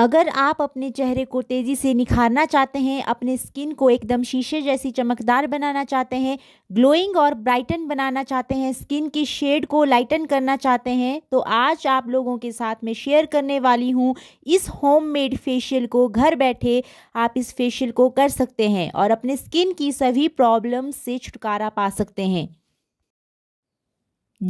अगर आप अपने चेहरे को तेज़ी से निखारना चाहते हैं अपने स्किन को एकदम शीशे जैसी चमकदार बनाना चाहते हैं ग्लोइंग और ब्राइटन बनाना चाहते हैं स्किन की शेड को लाइटन करना चाहते हैं तो आज आप लोगों के साथ में शेयर करने वाली हूँ इस होममेड फेशियल को घर बैठे आप इस फेशियल को कर सकते हैं और अपने स्किन की सभी प्रॉब्लम से छुटकारा पा सकते हैं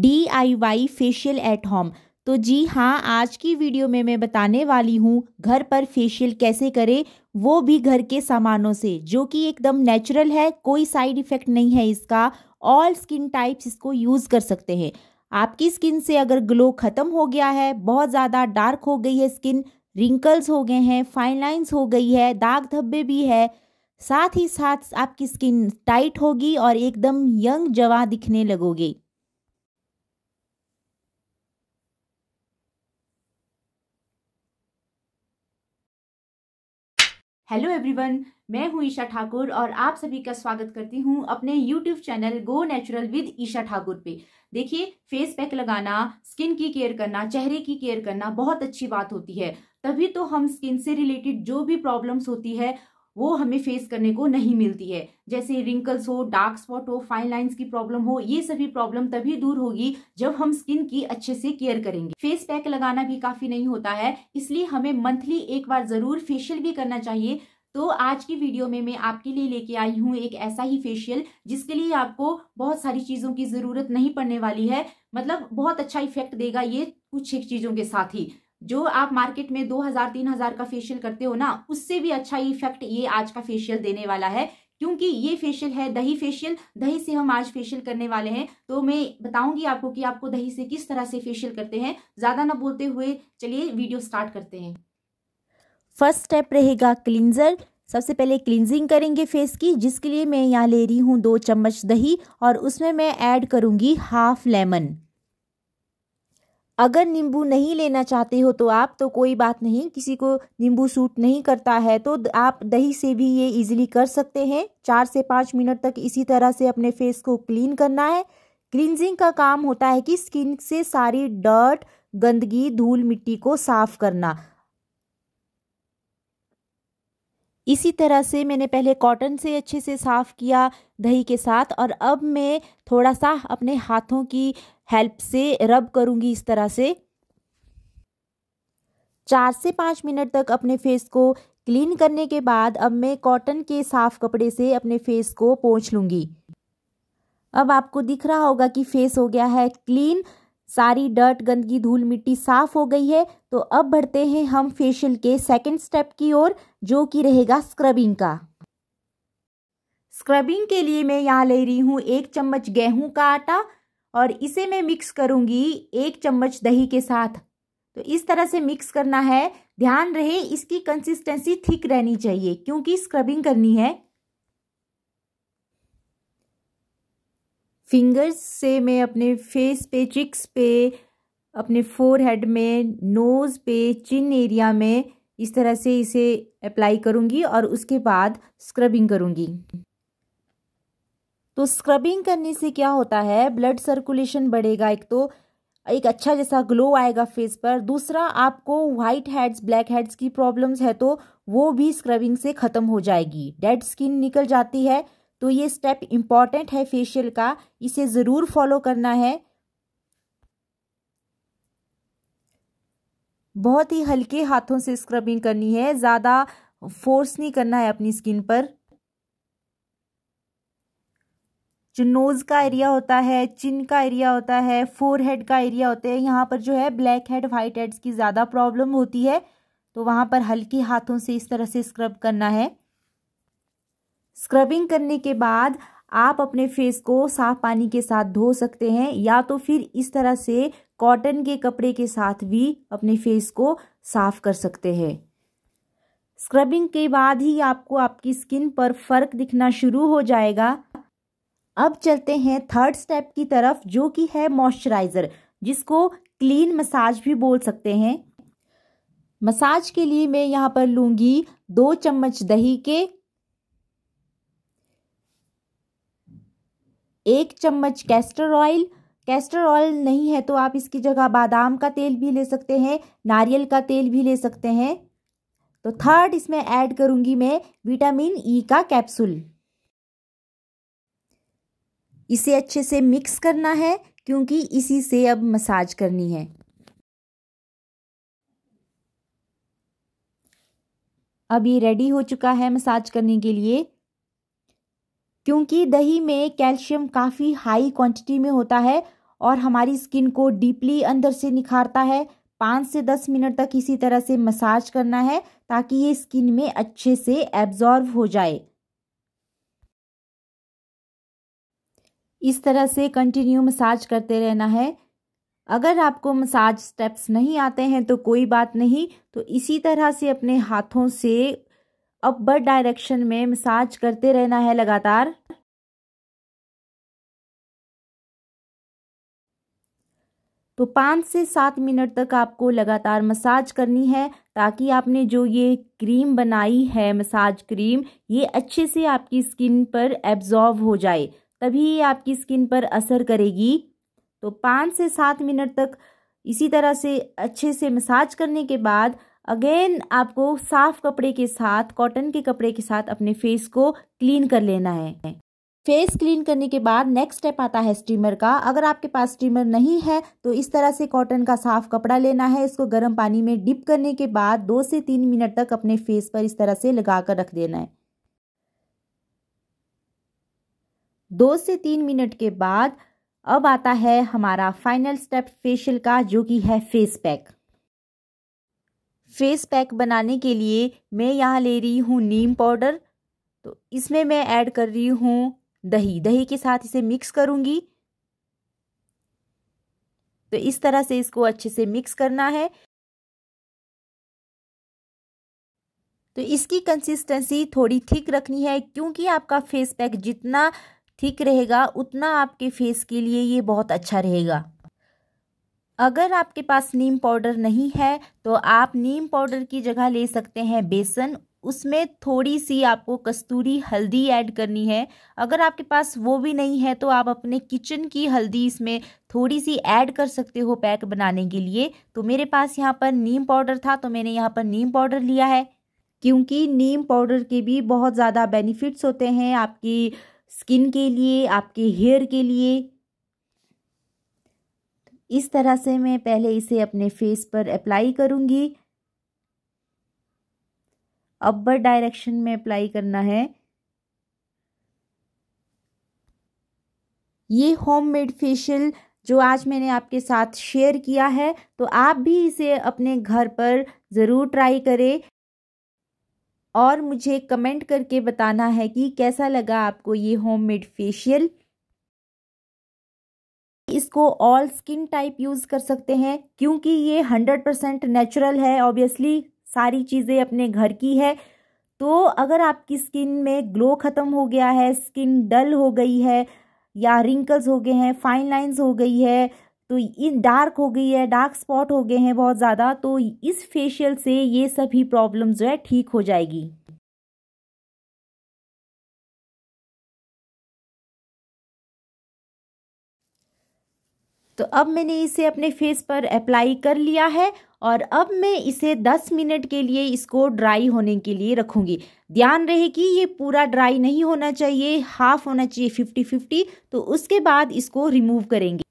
D I Y facial at home तो जी हाँ आज की वीडियो में मैं बताने वाली हूँ घर पर फेशियल कैसे करें वो भी घर के सामानों से जो कि एकदम नेचुरल है कोई साइड इफ़ेक्ट नहीं है इसका ऑल स्किन टाइप्स इसको यूज़ कर सकते हैं आपकी स्किन से अगर ग्लो ख़त्म हो गया है बहुत ज़्यादा डार्क हो गई है स्किन रिंकल्स हो गए हैं फाइन लाइन्स हो गई है दाग धब्बे भी है साथ ही साथ आपकी स्किन टाइट होगी और एकदम यंग जवा दिखने लगोगे हेलो एवरीवन मैं हूं ईशा ठाकुर और आप सभी का स्वागत करती हूं अपने YouTube channel go natural with Isha Thakur पे देखिए फेस पैक लगाना स्किन की केयर करना चेहरे की केयर करना बहुत अच्छी बात होती है तभी तो हम स्किन से रिलेटेड जो भी प्रॉब्लम्स होती है वो हमें फेस करने को नहीं मिलती है जैसे रिंकल्स हो डार्क स्पॉट हो फाइन लाइंस की प्रॉब्लम हो ये सभी प्रॉब्लम तभी दूर होगी जब हम स्किन की अच्छे से केयर करेंगे फेस पैक लगाना भी काफी नहीं होता है इसलिए हमें मंथली एक बार जरूर फेशियल भी करना चाहिए तो आज की वीडियो में मैं आपके लिए लेके आई हूँ एक ऐसा ही फेशियल जिसके लिए आपको बहुत सारी चीज़ों की ज़रूरत नहीं पड़ने वाली है मतलब बहुत अच्छा इफेक्ट देगा ये कुछ एक चीज़ों के साथ ही जो आप मार्केट में 2000 3000 का फेशियल करते हो ना उससे भी अच्छा इफेक्ट ये आज का फेशियल देने वाला है क्योंकि ये फेशियल है दही फेशियल दही से हम आज फेशियल करने वाले हैं तो मैं बताऊंगी आपको कि आपको दही से किस तरह से फेशियल करते हैं ज़्यादा ना बोलते हुए चलिए वीडियो स्टार्ट करते हैं फर्स्ट स्टेप रहेगा क्लिंजर सबसे पहले क्लिनजिंग करेंगे फेस की जिसके लिए मैं यहाँ ले रही हूँ दो चम्मच दही और उसमें मैं ऐड करूँगी हाफ लेमन अगर नींबू नहीं लेना चाहते हो तो आप तो कोई बात नहीं किसी को नींबू सूट नहीं करता है तो आप दही से भी ये इजीली कर सकते हैं चार से पाँच मिनट तक इसी तरह से अपने फेस को क्लीन करना है क्लिनजिंग का काम होता है कि स्किन से सारी डर्ट गंदगी धूल मिट्टी को साफ करना इसी तरह से मैंने पहले कॉटन से अच्छे से साफ़ किया दही के साथ और अब मैं थोड़ा सा अपने हाथों की हेल्प से रब करूँगी इस तरह से चार से पाँच मिनट तक अपने फेस को क्लीन करने के बाद अब मैं कॉटन के साफ़ कपड़े से अपने फेस को पोंछ लूँगी अब आपको दिख रहा होगा कि फेस हो गया है क्लीन सारी डर्ट गंदगी धूल मिट्टी साफ़ हो गई है तो अब बढ़ते हैं हम फेशियल के सेकंड स्टेप की ओर जो कि रहेगा स्क्रबिंग का स्क्रबिंग के लिए मैं यहाँ ले रही हूँ एक चम्मच गेहूं का आटा और इसे मैं मिक्स करूंगी एक चम्मच दही के साथ तो इस तरह से मिक्स करना है ध्यान रहे इसकी कंसिस्टेंसी थिक रहनी चाहिए क्योंकि स्क्रबिंग करनी है फिंगर्स से मैं अपने फेस पे चिक्स पे अपने फोरहेड में नोज़ पे चिन एरिया में इस तरह से इसे अप्लाई करूंगी और उसके बाद स्क्रबिंग करूंगी तो स्क्रबिंग करने से क्या होता है ब्लड सर्कुलेशन बढ़ेगा एक तो एक अच्छा जैसा ग्लो आएगा फेस पर दूसरा आपको व्हाइट हेड्स ब्लैक हेड्स की प्रॉब्लम्स है तो वो भी स्क्रबिंग से ख़त्म हो जाएगी डेड स्किन निकल जाती है तो ये स्टेप इम्पॉर्टेंट है फेशियल का इसे ज़रूर फॉलो करना है बहुत ही हल्के हाथों से स्क्रबिंग करनी है ज़्यादा फोर्स नहीं करना है अपनी स्किन पर जो नोज़ का एरिया होता है चिन का एरिया होता है फोर हेड का एरिया होता है यहाँ पर जो है ब्लैक हेड वाइट हेड्स की ज़्यादा प्रॉब्लम होती है तो वहाँ पर हल्के हाथों से इस तरह से स्क्रब करना है स्क्रबिंग करने के बाद आप अपने फेस को साफ पानी के साथ धो सकते हैं या तो फिर इस तरह से कॉटन के कपड़े के साथ भी अपने फेस को साफ कर सकते हैं स्क्रबिंग के बाद ही आपको आपकी स्किन पर फर्क दिखना शुरू हो जाएगा अब चलते हैं थर्ड स्टेप की तरफ जो कि है मॉइस्चराइज़र जिसको क्लीन मसाज भी बोल सकते हैं मसाज के लिए मैं यहाँ पर लूंगी दो चम्मच दही के एक चम्मच कैस्टर ऑयल कैस्टर ऑयल नहीं है तो आप इसकी जगह बादाम का तेल भी ले सकते हैं नारियल का तेल भी ले सकते हैं तो थर्ड इसमें ऐड करूंगी मैं विटामिन ई e का कैप्सूल इसे अच्छे से मिक्स करना है क्योंकि इसी से अब मसाज करनी है अब ये रेडी हो चुका है मसाज करने के लिए क्योंकि दही में कैल्शियम काफ़ी हाई क्वांटिटी में होता है और हमारी स्किन को डीपली अंदर से निखारता है पाँच से दस मिनट तक इसी तरह से मसाज करना है ताकि ये स्किन में अच्छे से एब्जॉर्व हो जाए इस तरह से कंटिन्यू मसाज करते रहना है अगर आपको मसाज स्टेप्स नहीं आते हैं तो कोई बात नहीं तो इसी तरह से अपने हाथों से अपर डायरेक्शन में मसाज करते रहना है लगातार तो पाँच से सात मिनट तक आपको लगातार मसाज करनी है ताकि आपने जो ये क्रीम बनाई है मसाज क्रीम ये अच्छे से आपकी स्किन पर एब्जॉर्व हो जाए तभी ये आपकी स्किन पर असर करेगी तो पाँच से सात मिनट तक इसी तरह से अच्छे से मसाज करने के बाद अगेन आपको साफ कपड़े के साथ कॉटन के कपड़े के साथ अपने फेस को क्लीन कर लेना है फेस क्लीन करने के बाद नेक्स्ट स्टेप आता है स्टीमर का अगर आपके पास स्टीमर नहीं है तो इस तरह से कॉटन का साफ कपड़ा लेना है इसको गर्म पानी में डिप करने के बाद दो से तीन मिनट तक अपने फेस पर इस तरह से लगा कर रख देना है दो से तीन मिनट के बाद अब आता है हमारा फाइनल स्टेप फेशियल का जो कि है फेस पैक फेस पैक बनाने के लिए मैं यहाँ ले रही हूँ नीम पाउडर तो इसमें मैं ऐड कर रही हूँ दही दही के साथ इसे मिक्स करूँगी तो इस तरह से इसको अच्छे से मिक्स करना है तो इसकी कंसिस्टेंसी थोड़ी थिक रखनी है क्योंकि आपका फेस पैक जितना थिक रहेगा उतना आपके फेस के लिए ये बहुत अच्छा रहेगा अगर आपके पास नीम पाउडर नहीं है तो आप नीम पाउडर की जगह ले सकते हैं बेसन उसमें थोड़ी सी आपको कस्तूरी हल्दी ऐड करनी है अगर आपके पास वो भी नहीं है तो आप अपने किचन की हल्दी इसमें थोड़ी सी ऐड कर सकते हो पैक बनाने के लिए तो मेरे पास यहाँ पर नीम पाउडर था तो मैंने यहाँ पर नीम पाउडर लिया है क्योंकि नीम पाउडर के भी बहुत ज़्यादा बेनिफिट्स होते हैं आपकी स्किन के लिए आपके हेयर के लिए इस तरह से मैं पहले इसे अपने फेस पर अप्लाई करूंगी अपर डायरेक्शन में अप्लाई करना है ये होममेड फेशियल जो आज मैंने आपके साथ शेयर किया है तो आप भी इसे अपने घर पर ज़रूर ट्राई करें और मुझे कमेंट करके बताना है कि कैसा लगा आपको ये होममेड फेशियल इसको ऑल स्किन टाइप यूज़ कर सकते हैं क्योंकि ये हंड्रेड परसेंट नेचुरल है ऑब्वियसली सारी चीज़ें अपने घर की है तो अगर आपकी स्किन में ग्लो ख़त्म हो गया है स्किन डल हो गई है या रिंकल्स हो गए हैं फाइन लाइंस हो गई है तो इन डार्क हो गई है डार्क स्पॉट हो गए हैं बहुत ज़्यादा तो इस फेशियल से ये सभी प्रॉब्लम जो है ठीक हो जाएगी तो अब मैंने इसे अपने फेस पर अप्लाई कर लिया है और अब मैं इसे 10 मिनट के लिए इसको ड्राई होने के लिए रखूंगी ध्यान रहे कि ये पूरा ड्राई नहीं होना चाहिए हाफ होना चाहिए फिफ्टी फिफ्टी तो उसके बाद इसको रिमूव करेंगे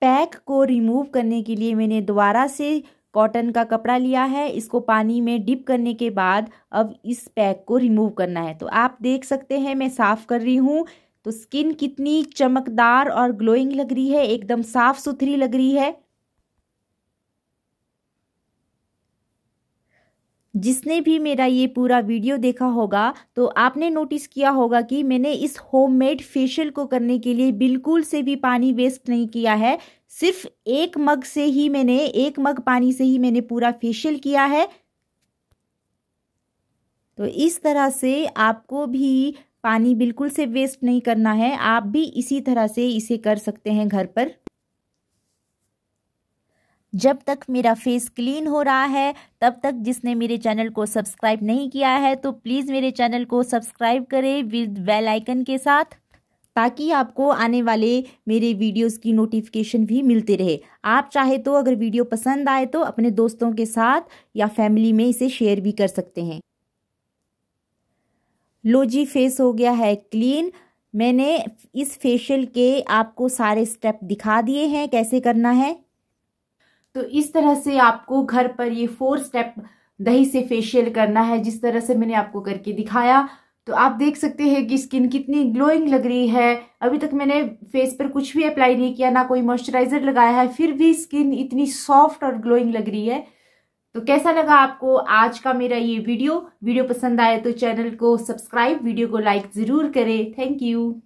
पैक को रिमूव करने के लिए मैंने दोबारा से कॉटन का कपड़ा लिया है इसको पानी में डिप करने के बाद अब इस पैक को रिमूव करना है तो आप देख सकते हैं मैं साफ़ कर रही हूँ तो स्किन कितनी चमकदार और ग्लोइंग लग रही है एकदम साफ सुथरी लग रही है जिसने भी मेरा ये पूरा वीडियो देखा होगा तो आपने नोटिस किया होगा कि मैंने इस होममेड फेशियल को करने के लिए बिल्कुल से भी पानी वेस्ट नहीं किया है सिर्फ एक मग से ही मैंने एक मग पानी से ही मैंने पूरा फेशियल किया है तो इस तरह से आपको भी पानी बिल्कुल से वेस्ट नहीं करना है आप भी इसी तरह से इसे कर सकते हैं घर पर जब तक मेरा फेस क्लीन हो रहा है तब तक जिसने मेरे चैनल को सब्सक्राइब नहीं किया है तो प्लीज़ मेरे चैनल को सब्सक्राइब करें विद बेल आइकन के साथ ताकि आपको आने वाले मेरे वीडियोस की नोटिफिकेशन भी मिलते रहे आप चाहे तो अगर वीडियो पसंद आए तो अपने दोस्तों के साथ या फैमिली में इसे शेयर भी कर सकते हैं लो जी फेस हो गया है क्लीन मैंने इस फेशियल के आपको सारे स्टेप दिखा दिए हैं कैसे करना है तो इस तरह से आपको घर पर ये फोर स्टेप दही से फेशियल करना है जिस तरह से मैंने आपको करके दिखाया तो आप देख सकते हैं कि स्किन कितनी ग्लोइंग लग रही है अभी तक मैंने फेस पर कुछ भी अप्लाई नहीं किया ना कोई मॉइस्चराइजर लगाया है फिर भी स्किन इतनी सॉफ्ट और ग्लोइंग लग रही है तो कैसा लगा आपको आज का मेरा ये वीडियो वीडियो पसंद आए तो चैनल को सब्सक्राइब वीडियो को लाइक ज़रूर करें थैंक यू